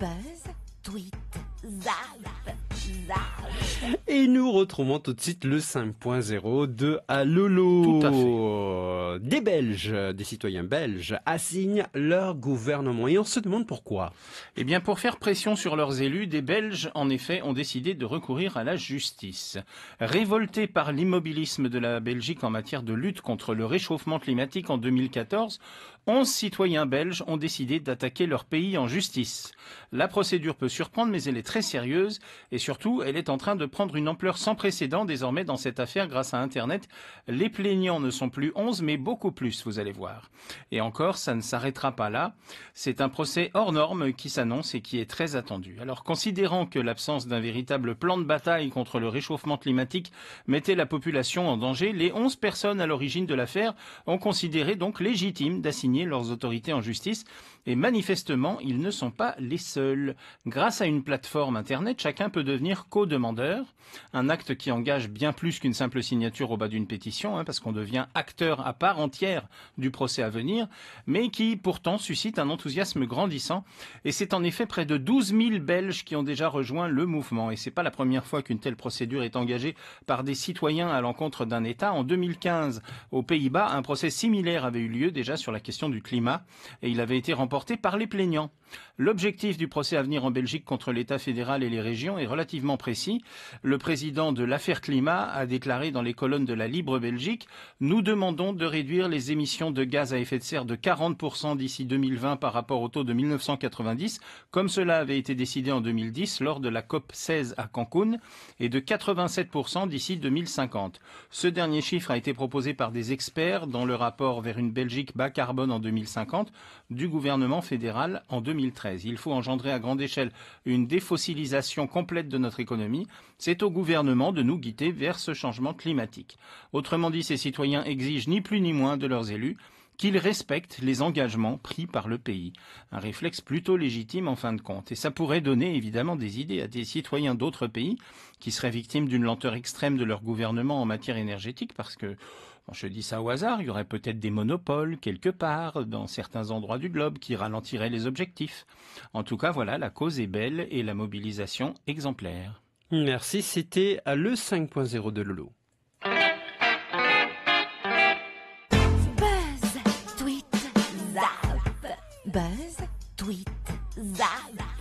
Buzz, tweet, zap. Et nous retrouvons tout de suite le 5.0 de Alolo. à Des Belges, des citoyens belges, assignent leur gouvernement. Et on se demande pourquoi. Eh bien, pour faire pression sur leurs élus, des Belges, en effet, ont décidé de recourir à la justice. Révoltés par l'immobilisme de la Belgique en matière de lutte contre le réchauffement climatique en 2014, 11 citoyens belges ont décidé d'attaquer leur pays en justice. La procédure peut surprendre, mais elle est très sérieuse et sur surtout, elle est en train de prendre une ampleur sans précédent désormais dans cette affaire grâce à Internet. Les plaignants ne sont plus 11, mais beaucoup plus, vous allez voir. Et encore, ça ne s'arrêtera pas là. C'est un procès hors norme qui s'annonce et qui est très attendu. Alors, considérant que l'absence d'un véritable plan de bataille contre le réchauffement climatique mettait la population en danger, les 11 personnes à l'origine de l'affaire ont considéré donc légitime d'assigner leurs autorités en justice. Et manifestement, ils ne sont pas les seuls. Grâce à une plateforme Internet, chacun peut devenir devenir demandeur un acte qui engage bien plus qu'une simple signature au bas d'une pétition, hein, parce qu'on devient acteur à part entière du procès à venir, mais qui pourtant suscite un enthousiasme grandissant. Et c'est en effet près de 12 000 Belges qui ont déjà rejoint le mouvement. Et c'est pas la première fois qu'une telle procédure est engagée par des citoyens à l'encontre d'un État. En 2015, aux Pays-Bas, un procès similaire avait eu lieu déjà sur la question du climat, et il avait été remporté par les plaignants. L'objectif du procès à venir en Belgique contre l'État fédéral et les régions est relativement précis. Le président de l'affaire climat a déclaré dans les colonnes de la Libre Belgique, nous demandons de réduire les émissions de gaz à effet de serre de 40% d'ici 2020 par rapport au taux de 1990, comme cela avait été décidé en 2010 lors de la COP 16 à Cancun, et de 87% d'ici 2050. Ce dernier chiffre a été proposé par des experts dans le rapport vers une Belgique bas carbone en 2050 du gouvernement fédéral en 2013. Il faut engendrer à grande échelle une défossilisation complète de notre économie, c'est au gouvernement de nous guider vers ce changement climatique. Autrement dit, ces citoyens exigent ni plus ni moins de leurs élus qu'ils respectent les engagements pris par le pays. Un réflexe plutôt légitime en fin de compte. Et ça pourrait donner évidemment des idées à des citoyens d'autres pays qui seraient victimes d'une lenteur extrême de leur gouvernement en matière énergétique parce que quand je dis ça au hasard, il y aurait peut-être des monopoles quelque part dans certains endroits du globe qui ralentiraient les objectifs. En tout cas, voilà, la cause est belle et la mobilisation exemplaire. Merci, c'était le 5.0 de Lolo. tweet, tweet,